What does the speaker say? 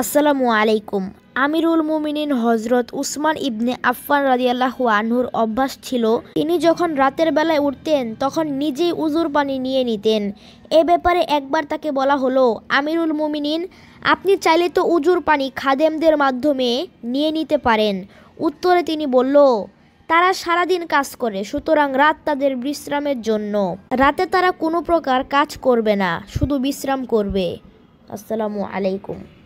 আসসালামু আলাইকুম আমিরুল মুমিনিন হজরত উসমান ইবনে আফফান রাজিয়াল্লাহ আনহুর অভ্যাস ছিল তিনি যখন রাতের বেলায় উঠতেন তখন নিজেই উজুর পানি নিয়ে নিতেন এ ব্যাপারে একবার তাকে বলা হলো আমিরুল মুমিনিন আপনি চাইলে তো উজুর পানি খাদেমদের মাধ্যমে নিয়ে নিতে পারেন উত্তরে তিনি বলল তারা সারাদিন কাজ করে সুতরাং রাত তাদের বিশ্রামের জন্য রাতে তারা কোনো প্রকার কাজ করবে না শুধু বিশ্রাম করবে আসসালামু আলাইকুম